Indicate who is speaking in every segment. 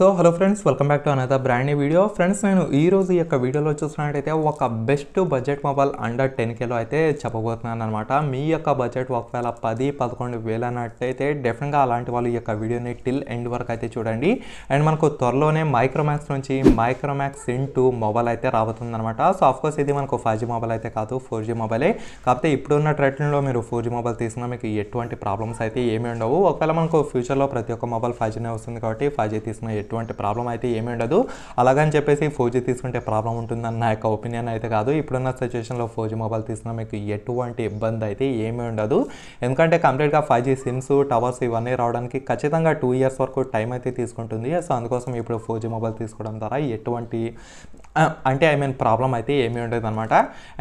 Speaker 1: so hello friends welcome back to another brand video friends నేను ఈ రోజు ఈ యొక్క వీడియోలో చూసినట్టయితే ఒక best budget mobile under ten కేలో అయితే చెప్పబోతున్నాను అనమాట మీ యొక్క బడ్జెట్ ఒకవేళ పది పదకొండు వేలు అన్నట్టయితే డెఫినెట్గా అలాంటి వాళ్ళు ఈ యొక్క వీడియోని టిల్ ఎండ్ వరకు అయితే చూడండి అండ్ మనకు త్వరలోనే మైక్రోమాక్స్ నుంచి మైక్రోమాక్స్ ఇన్ టూ మొబైల్ అయితే అనమాట సో కోర్స్ ఇది మనకు ఫైవ్ జీ మొబైల్ అయితే కాదు ఫోర్ జీ మొబైలే కాకపోతే ఇప్పుడున్న ట్రెండ్లో మీరు ఫోర్ జీ మొబైల్ తీసుకున్నా మీకు ఎటువంటి ప్రాబ్లమ్స్ అయితే ఏమీ ఉండవు ఒకవేళ మనకు ఫ్యూచర్లో ప్రతి ఒక్క మొబైల్ ఫైవ్ జీనే వస్తుంది కాబట్టి ఫైవ్ జీ తీసుకున్న ఎటువంటి ప్రాబ్లం అయితే ఏమీ ఉండదు అలాగని చెప్పేసి ఫోర్ జీ తీసుకుంటే ప్రాబ్లం ఉంటుందని నా యొక్క ఒపీనియన్ అయితే కాదు ఇప్పుడున్న సిచ్యువేషన్లో ఫోర్ జీ మొబైల్ తీసుకున్న మీకు ఎటువంటి ఇబ్బంది అయితే ఏమీ ఉండదు ఎందుకంటే కంప్లీట్గా ఫైవ్ జీ సిమ్స్ టవర్స్ ఇవన్నీ రావడానికి ఖచ్చితంగా టూ ఇయర్స్ వరకు టైం అయితే తీసుకుంటుంది సో అందుకోసం ఇప్పుడు ఫోర్ జీ మొబైల్ తీసుకోవడం ద్వారా ఎటువంటి అంటే ఐ మీన్ ప్రాబ్లం అయితే ఏమీ ఉండదు అనమాట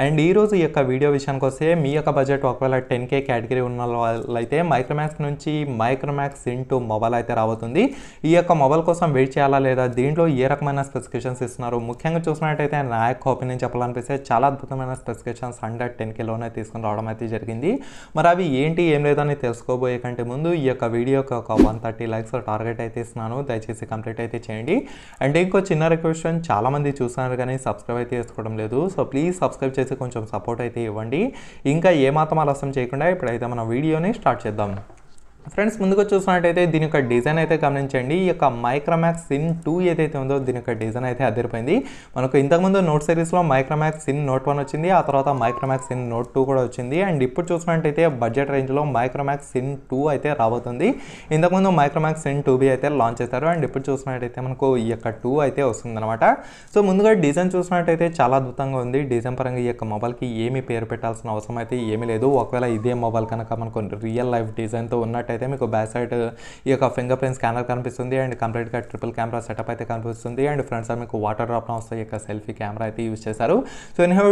Speaker 1: అండ్ ఈరోజు ఈ యొక్క వీడియో విషయానికి వస్తే మీ యొక్క బడ్జెట్ ఒకవేళ టెన్ కే కేటగిరీ ఉన్న వాళ్ళైతే మైక్రోమాక్స్ నుంచి మైక్రోమాక్స్ ఇంటూ మొబైల్ అయితే రాబోతుంది ఈ యొక్క మొబైల్ కోసం వెయిట్ చేయాలా లేదా దీంట్లో ఏ రకమైన స్పెసిఫికేషన్స్ ఇస్తున్నారు ముఖ్యంగా చూసినట్టయితే నా యొక్క ఒపీనియన్ చెప్పాలనిపిస్తే చాలా అద్భుతమైన స్పెసిఫికేషన్స్ హండ్రెడ్ టెన్ కేలోనే తీసుకుని రావడం అయితే జరిగింది మరి అవి ఏంటి ఏం లేదని తెలుసుకోబోయే కంటే ముందు ఈ యొక్క వీడియోకి ఒక వన్ థర్టీ లైక్స్ టార్గెట్ అయితే ఇస్తున్నాను దయచేసి కంప్లీట్ అయితే చేయండి అండ్ ఇంకో చిన్న రిక్వెస్ట్ చాలామంది చూసాను చూస్తున్నారు కానీ సబ్స్క్రైబ్ అయితే చేసుకోవడం లేదు సో ప్లీజ్ సబ్స్క్రైబ్ చేసి కొంచెం సపోర్ట్ అయితే ఇవ్వండి ఇంకా ఏమాత్రం ఆలస్యం చేయకుండా ఇప్పుడైతే మన వీడియోని స్టార్ట్ చేద్దాం ఫ్రెండ్స్ ముందుగా చూసినట్టయితే దీని యొక్క డిజైన్ అయితే గమనించండి ఈ యొక్క మైక్రోమాక్స్ సిమ్ టూ ఏదైతే ఉందో దీని యొక్క డిజైన్ అయితే అదిరిపోయింది మనకు ఇంతకుముందు నోట్ సిరీస్లో మైక్రోమాక్స్ సిమ్ నోట్ వన్ వచ్చింది ఆ తర్వాత మైక్రోమాక్స్ సిమ్ నోట్ టూ కూడా వచ్చింది అండ్ ఇప్పుడు చూసినట్టయితే బడ్జెట్ రేంజ్లో మైక్రోమాక్స్ సిమ్ టూ అయితే రాబోతుంది ఇంతకుముందు మైక్రోమాక్స్ సిమ్ టూ బి అయితే లాంచ్ చేశారు అండ్ ఇప్పుడు చూసినట్టయితే మనకు ఈ యొక్క టూ అయితే అనమాట సో ముందుగా డిజైన్ చూసినట్టయితే చాలా అద్భుతంగా ఉంది డిజైన్ పరంగా ఈ యొక్క మొబైల్కి ఏమీ పేరు పెట్టాల్సిన అవసరం అయితే ఏమీ లేదు ఒకవేళ ఇదే మొబైల్ కనుక మనకు రియల్ లైఫ్ డిజైన్తో ఉన్నట్టయితే అయితే మీకు బ్యాక్ సైడ్ ఈ యొక్క ఫింగర్ ప్రింట్ స్కానర్ కనిపిస్తుంది అండ్ కంప్లీట్గా ట్రిపుల్ కెమెరా సెటప్ అయితే కనిపిస్తుంది అండ్ సైడ్ మీకు వాటర్ డ్రాప్ వస్తాయి యొక్క సెల్ఫీ కెమెరా అయితే యూజ్ చేశారు సో నేను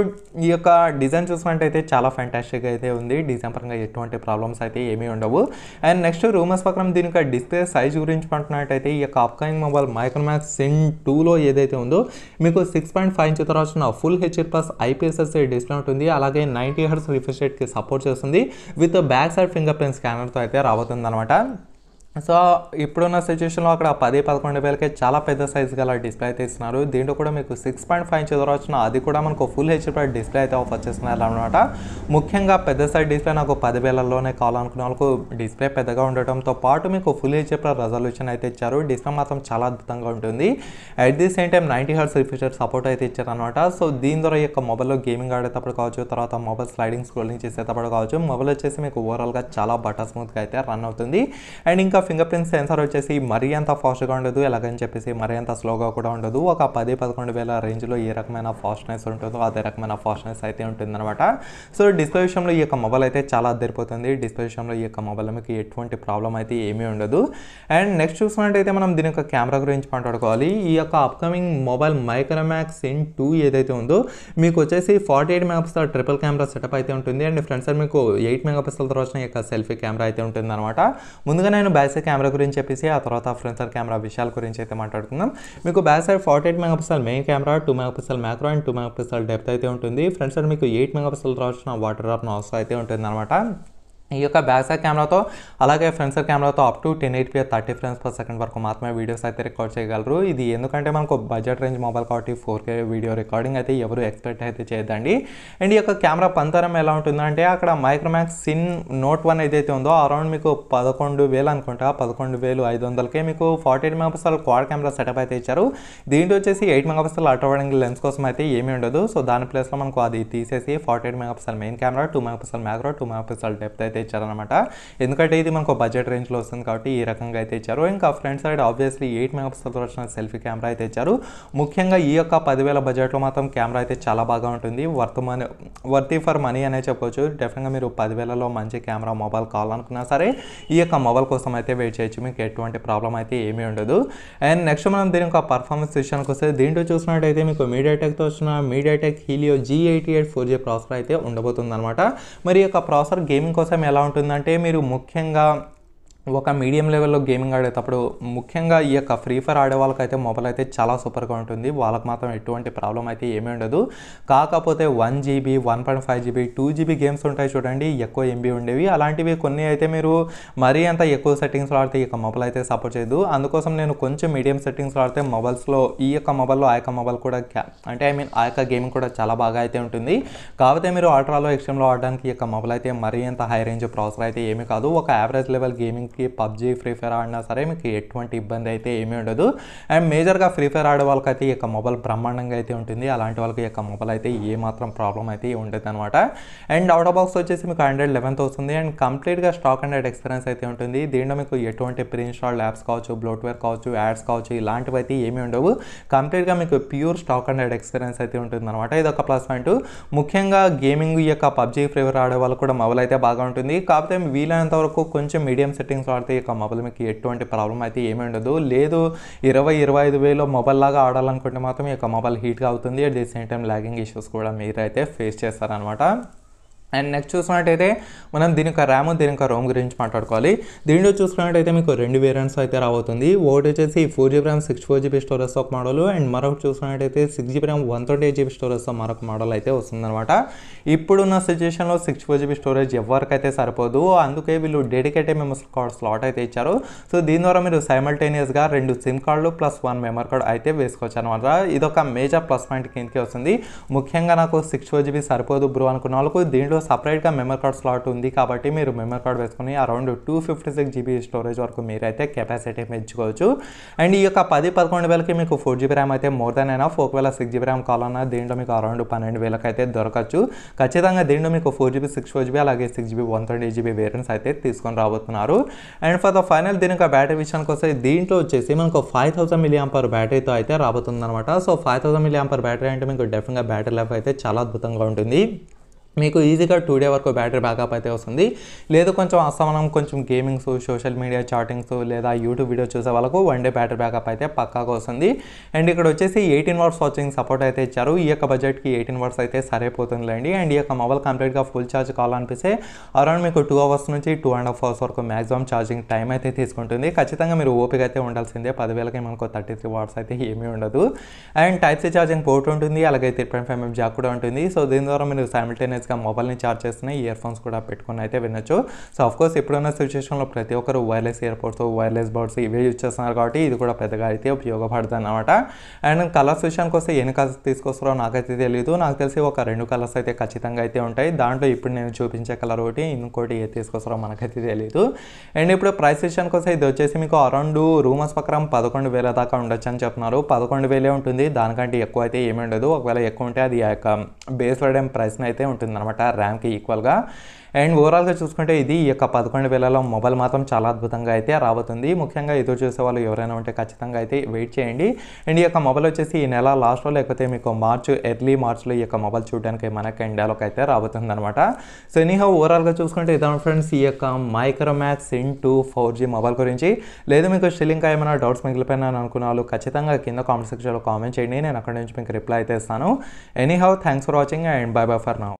Speaker 1: ఈ యొక్క డిజైన్ చూసుకుంటే చాలా ఫ్యాంటాస్టిక్గా అయితే ఉంది డిజైన్ పరంగా ఎటువంటి ప్రాబ్లమ్స్ అయితే ఏమీ ఉండవు అండ్ నెక్స్ట్ రూమర్స్ ప్రకారం దీని యొక్క డిస్ప్లే సైజ్ గురించి అంటున్నట్టయితే ఈ యొక్క అప్కమింగ్ మొబైల్ మైక్రోమాక్స్ సిన్ టూలో ఏదైతే ఉందో మీకు సిక్స్ పాయింట్ ఫైవ్ ఇంచ్ తర్వాత వచ్చిన full HD plus IPS display ఉంటుంది అలాగే నైంటీ హర్స్ రిఫ్రెష్ రేట్కి సపోర్ట్ చేస్తుంది with back side fingerprint స్కానర్తో అయితే రాబోతుంది అవుతుందన్నమాట సో ఇప్పుడున్న సిచ్యువేషన్లో అక్కడ పది పదకొండు వేలకే చాలా పెద్ద సైజు గల డిస్ప్లే అయితే ఇస్తున్నారు దీంట్లో కూడా మీకు సిక్స్ పాయింట్ ఫైవ్ ఇంచ్ వచ్చిన అది కూడా మనకు ఫుల్ హెచ్పీ డిస్ప్లే అయితే ఆఫర్ చేస్తున్నారు అనమాట ముఖ్యంగా పెద్ద సైజ్ డిస్ప్లే నాకు పదివేలలోనే కావాలనుకున్న వాళ్ళకు డిస్ప్లే పెద్దగా ఉండటంతో పాటు మీకు ఫుల్ హెచ్పీ రెజల్యూషన్ అయితే ఇచ్చారు డిస్ప్లే మాత్రం చాలా అద్భుతంగా ఉంటుంది at the same time ninety hertz రిఫ్యూచర్ సపోర్ట్ అయితే ఇచ్చారు అనమాట సో దీని ద్వారా ఈ యొక్క మొబైల్లో గేమింగ్ ఆడేటప్పుడు కావచ్చు తర్వాత మొబైల్ స్లైడింగ్ స్క్రోలింగ్ చేసేటప్పుడు కావచ్చు మొబైల్ వచ్చేసి మీకు ఓవరాల్గా చాలా బటర్ స్మూత్గా అయితే రన్ అవుతుంది అండ్ ఇంకా ఫింగర్ ప్రింట్ సెన్సార్ వచ్చేసి మరీ అంత ఫాస్ట్గా ఉండదు ఎలాగని చెప్పేసి మరీ అంత స్లోగా కూడా ఉండదు ఒక పది పదకొండు వేల రేంజ్లో ఏ రకమైన ఫాస్ట్నెస్ ఉంటుందో అదే రకమైన ఫాస్ట్నెస్ అయితే ఉంటుందన్నమాట సో డిస్ప్లే విషయంలో ఈ యొక్క మొబైల్ అయితే చాలా అద్దరిపోతుంది డిస్ప్లే విషయంలో ఈ యొక్క మొబైల్ మీకు ఎటువంటి ప్రాబ్లం అయితే ఏమీ ఉండదు అండ్ నెక్స్ట్ చూసుకున్నట్టయితే మనం దీని యొక్క కెమెరా గురించి మాట్లాడుకోవాలి ఈ యొక్క upcoming mobile Micromax in two ఏదైతే ఉందో మీకు వచ్చేసి forty eight megapixel triple camera setup అయితే ఉంటుంది అండ్ ఫ్రెండ్స్ మీకు ఎయిట్ మెగాపిక్సెల్ తర్వాత యొక్క సెల్ఫీ కెమెరా అయితే ఉంటుంది అనమాట ముందుగా నేను బ్యాక్ బ్యాసర్ కెమెరా గురించి చెప్పేసి ఆ తర్వాత ఫ్రంట్ కెమెరా విషయాల గురించి అయితే మాట్లాడుకుందాం మీకు బ్యాసర్ forty eight mega main camera two megapixel macro and two megapixel depth అయితే ఉంటుంది ఫ్రంట్ సైడ్ మీకు ఎయిట్ మెగా రావచ్చు రాసిన వాటర్ డ్రాప్ నాస్ అయితే ఉంటుంది అనమాట ఈ యొక్క బ్యాక్ సైడ్ కెమెరాతో అలాగే ఫ్రంట్ సైడ్ కెమెరాతో up to ten eighty P thirty frames per second వరకు మాత్రమే వీడియోస్ అయితే రికార్డ్ చేయగలరు ఇది ఎందుకంటే మనకు బడ్జెట్ రేంజ్ మొబైల్ కాబట్టి ఫోర్ కే వీడియో రికార్డింగ్ అయితే ఎవరు ఎక్స్పెక్ట్ అయితే చేయదండి అండ్ ఈ యొక్క కెమెరా పంతరం ఎలా ఉంటుందంటే అక్కడ మైక్రోమాక్స్ సిన్ నోట్ వన్ ఏదైతే ఉందో అరౌండ్ మీకు పదకొండు వేలు అనుకుంటా పదకొండు వేలు ఐదు వందలకే మీకు forty eight megapixel quad camera setup అయితే ఇచ్చారు దీంట్లో వచ్చేసి ఎయిట్ మెగాపిక్సల్ అల్ట్రావైడింగ్ లెన్స్ కోసం అయితే ఏమీ ఉండదు సో దాని ప్లేస్లో మనకు అది తీసేసి forty eight megapixel main camera two megapixel macro two megapixel depth అయితే అయితే ఇచ్చారనమాట ఎందుకంటే ఇది మనకు బడ్జెట్ రేంజ్లో వస్తుంది కాబట్టి ఈ రకంగా అయితే ఇచ్చారు ఇంకా ఫ్రంట్ సైడ్ ఆబ్వియస్లీ ఎయిట్ మెగాపిక్సల్తో వచ్చిన సెల్ఫీ కెమెరా అయితే ఇచ్చారు ముఖ్యంగా ఈ యొక్క పదివేల బడ్జెట్లో మాత్రం కెమెరా అయితే చాలా బాగా ఉంటుంది worth money worthy for money అనే చెప్పవచ్చు డెఫినెట్గా మీరు పదివేలలో మంచి కెమెరా మొబైల్ కావాలనుకున్నా సరే ఈ యొక్క మొబైల్ కోసం అయితే వెయిట్ చేయొచ్చు మీకు ఎటువంటి ప్రాబ్లం అయితే ఏమీ ఉండదు అండ్ నెక్స్ట్ మనం దీని యొక్క పర్ఫార్మెన్స్ విషయానికి వస్తే దీంట్లో చూసినట్టయితే మీకు మీడియాటెక్తో వచ్చిన MediaTek Helio G eighty eight four G processor అయితే ఉండబోతుంది అనమాట మరి యొక్క ప్రాసెసర్ గేమింగ్ కోసం ఎలా ఉంటుందంటే మీరు ముఖ్యంగా ఒక మీడియం లెవెల్లో గేమింగ్ ఆడేటప్పుడు ముఖ్యంగా ఈ యొక్క ఫ్రీ ఫైర్ ఆడే వాళ్ళకైతే మొబైల్ అయితే చాలా సూపర్గా ఉంటుంది వాళ్ళకి మాత్రం ఎటువంటి ప్రాబ్లం అయితే ఏమీ ఉండదు కాకపోతే one GB one point five GB two GB games ఉంటాయి చూడండి ఎక్కువ ఎంబీ ఉండేవి అలాంటివి కొన్ని అయితే మీరు మరీ అంత ఎక్కువ సెట్టింగ్స్లో ఆడితే ఈ యొక్క మొబైల్ అయితే సపోర్ట్ చేయదు అందుకోసం నేను కొంచెం మీడియం సెట్టింగ్స్లో ఆడితే మొబైల్స్లో ఈ యొక్క మొబైల్లో ఆ యొక్క మొబైల్ కూడా అంటే ఐ మీన్ ఆ యొక్క గేమ్ కూడా చాలా బాగా అయితే ఉంటుంది కాకపోతే మీరు ఆల్ట్రాలో ఎక్స్ట్రీమ్లో ఆడడానికి ఈ యొక్క మొబైల్ అయితే మరీ అంత హై రేంజ్ ప్రాసెసర్ అయితే ఏమీ కాదు ఒక యావరేజ్ లెవెల్ గేమింగ్ మీకు పబ్జీ ఫ్రీ ఫైర్ ఆడినా సరే మీకు ఎటువంటి ఇబ్బంది అయితే ఏమీ ఉండదు అండ్ మేజర్గా ఫ్రీ ఫైర్ ఆడే వాళ్ళకైతే ఈ యొక్క మొబైల్ బ్రహ్మాండంగా అయితే ఉంటుంది అలాంటి వాళ్ళకి ఈ యొక్క మొబైల్ అయితే ఏమాత్రం ప్రాబ్లం అయితే ఉండదు అనమాట అండ్ అవుట్ ఆఫ్ బాక్స్ వచ్చేసి మీకు హండ్రెడ్ లెవెన్త్ వస్తుంది అండ్ కంప్లీట్గా స్టాక్ హండ్రెడ్ ఎక్స్పీరియన్స్ అయితే ఉంటుంది దీంట్లో మీకు ఎటువంటి ప్రీ ఇన్స్టాల్డ్ యాప్స్ కావచ్చు బ్లూట్వేర్ కావచ్చు యాడ్స్ కావచ్చు ఇలాంటివి అయితే ఏమీ ఉండవు కంప్లీట్గా మీకు ప్యూర్ స్టాక్ అండ్ ఎక్స్పీరియన్స్ అయితే ఉంటుంది అనమాట ఇది ఒక ప్లస్ పాయింట్ ముఖ్యంగా గేమింగ్ యొక్క పబ్జీ ఫైర్ ఆడే వాళ్ళు కూడా మొబైల్ అయితే బాగా ఉంటుంది కాకపోతే వీలైనంత వరకు కొంచెం మీడియం సెట్టింగ్స్ గేమ్స్ ఆడితే ఇక మీకు ఎటువంటి ప్రాబ్లం అయితే ఏమీ ఉండదు లేదు ఇరవై ఇరవై ఐదు వేలో మొబైల్ లాగా ఆడాలనుకుంటే మాత్రం యొక్క మొబైల్ హీట్గా అవుతుంది at the same time lagging issues కూడా మీరైతే ఫేస్ చేస్తారనమాట అండ్ నెక్స్ట్ చూసినట్టయితే మనం దీని యొక్క ర్యామ్ దీని యొక్క రోమ్ గురించి మాట్లాడుకోవాలి దీనిలో చూసుకున్నట్టయితే మీకు రెండు వేరియంట్స్ అయితే రాబోతుంది ఒకటి వచ్చేసి four GB RAM six four GB storage ఒక మోడల్ అండ్ మరొకటి చూసుకున్నట్టయితే six GB RAM one twenty eight GB స్టోరేజ్తో మరొక మోడల్ అయితే వస్తుందన్నమాట ఇప్పుడున్న సిచ్యువేషన్లో సిక్స్ ఫోర్ జీబీ స్టోరేజ్ ఎవరికైతే సరిపోదు అందుకే వీళ్ళు డెడికేట్ కార్డ్ స్లాట్ అయితే ఇచ్చారు సో దీని ద్వారా మీరు సైమల్టేనియస్గా రెండు సిమ్ కార్డులు ప్లస్ వన్ మెమరీ కార్డు అయితే వేసుకోవచ్చు అనమాట ఇది ఒక మేజర్ ప్లస్ పాయింట్ కిందకి వస్తుంది ముఖ్యంగా నాకు సిక్స్ ఫోర్ జీబీ సరిపోదు బ్రో అనుకున్న వాళ్ళకు దీంట్లో సపరేట్గా మెమరీ కార్డ్ స్లాట్ ఉంది కాబట్టి మీరు మెమరీ కార్డ్ వేసుకుని around two fifty six GB storage వరకు మీరైతే కెపాసిటీ పెంచుకోవచ్చు అండ్ ఈ యొక్క పది పదకొండు వేలకి మీకు ఫోర్ జీబీ ర్యామ్ అయితే మోర్ దాన్ అయినా ఫోర్ వేల సిక్స్ జీబీ ర్యామ్ కావాలన్నా దీంట్లో మీకు అరౌండ్ పన్నెండు వేలకు అయితే దొరకచ్చు ఖచ్చితంగా దీంట్లో మీకు four GB six four GB అలాగే six GB one twenty GB variance అయితే తీసుకొని రాబోతున్నారు అండ్ ఫర్ ద ఫైనల్ దీని యొక్క బ్యాటరీ విషయానికి వస్తే దీంట్లో వచ్చేసి మనకు ఫైవ్ థౌసండ్ మిలీ ఆంపర్ బ్యాటరీతో అయితే రాబోతుందన్నమాట so five thousand milli ampere battery అంటే మీకు డెఫినెట్గా బ్యాటరీ లైఫ్ అయితే చాలా అద్భుతంగా ఉంటుంది మీకు ఈజీగా టూ డే వరకు బ్యాటరీ బ్యాకప్ అయితే వస్తుంది లేదు కొంచెం అసమానం కొంచెం గేమింగ్స్ సోషల్ మీడియా చాటింగ్స్ లేదా యూట్యూబ్ వీడియో చూసే వాళ్ళకు వన్ డే బ్యాటరీ బ్యాకప్ అయితే పక్కాగా వస్తుంది అండ్ ఇక్కడ వచ్చేసి ఎయిటీన్ వర్స్ వాచింగ్ సపోర్ట్ అయితే ఇచ్చారు ఈ యొక్క బడ్జెట్కి ఎయిటీన్ వర్స్ అయితే సరిపోతుందిలేండి అండ్ ఈ యొక్క మొబైల్ కంప్లీట్గా ఫుల్ ఛార్జ్ కావాలనిపిస్తే అరౌండ్ మీకు టూ అవర్స్ నుంచి టూ అండ్ హాఫ్ అవర్స్ వరకు మ్యాక్సిమం ఛార్జింగ్ టైం అయితే తీసుకుంటుంది ఖచ్చితంగా మీరు ఓపిక అయితే ఉండాల్సిందే పదివేలకి మనకు థర్టీ త్రీ వాట్స్ అయితే ఏమీ ఉండదు and type C charging port ఉంటుంది అలాగే త్రీ పాయింట్ ఫైవ్ జాక్ కూడా ఉంటుంది సో దీని ద్వారా మీరు సైమిల్టేనియస్ వైర్లెస్గా మొబైల్ని ఛార్జ్ చేస్తున్నాయి ఇయర్ ఫోన్స్ కూడా పెట్టుకుని అయితే వినొచ్చు సో అఫ్కోర్స్ ఇప్పుడున్న సిచ్యువేషన్లో ప్రతి ఒక్కరు wireless ear pods wireless buds ఇవే యూజ్ చేస్తున్నారు కాబట్టి ఇది కూడా పెద్దగా అయితే ఉపయోగపడుతుంది అనమాట అండ్ కలర్స్ విషయానికి వస్తే ఎన్ని కలర్స్ తీసుకొస్తారో నాకైతే తెలియదు నాకు తెలిసి ఒక రెండు కలర్స్ అయితే ఖచ్చితంగా అయితే ఉంటాయి దాంట్లో ఇప్పుడు నేను చూపించే కలర్ ఒకటి ఇంకోటి ఏ తీసుకొస్తారో మనకైతే తెలియదు అండ్ ఇప్పుడు ప్రైస్ విషయానికి వస్తే ఇది వచ్చేసి మీకు అరౌండ్ రూమర్స్ ప్రకారం పదకొండు వేల దాకా ఉండొచ్చు అని చెప్తున్నారు పదకొండు వేలే ఉంటుంది దానికంటే ఎక్కువ అయితే ఏమి ఉండదు ఒకవేళ ఎక్కువ ఉంటే అది ఆ యొక్క బేస్ వర్డ్ ప్రైస్ అయితే ఉంటుంది అనమాట ర్యామ్కి ఈక్వల్గా అండ్ ఓవరాల్గా చూసుకుంటే ఇది ఈ యొక్క పదకొండు వేలలో మొబైల్ మాత్రం చాలా అద్భుతంగా అయితే రాబోతుంది ముఖ్యంగా ఎదురు చూసే వాళ్ళు ఎవరైనా ఉంటే ఖచ్చితంగా అయితే వెయిట్ చేయండి అండ్ ఈ యొక్క మొబైల్ వచ్చేసి ఈ నెల లాస్ట్లో లేకపోతే మీకు మార్చ్ ఎర్లీ మార్చ్లో ఈ యొక్క మొబైల్ చూడడానికి మనకి ఇండియాలోకి అయితే రాబోతుంది అనమాట సో ఎనీహౌ ఓవరాల్గా చూసుకుంటే ఇదే ఫ్రెండ్స్ ఈ యొక్క Micromax in two four G mobile గురించి లేదు మీకు స్టిలింగ్ ఏమైనా డౌట్స్ మిగిలిపోయినా అనుకున్న వాళ్ళు ఖచ్చితంగా కింద కామెంట్ సెక్షన్లో కామెంట్ చేయండి నేను అక్కడి నుంచి మీకు రిప్లై అయితే ఇస్తాను anyhow thanks for watching and bye bye for now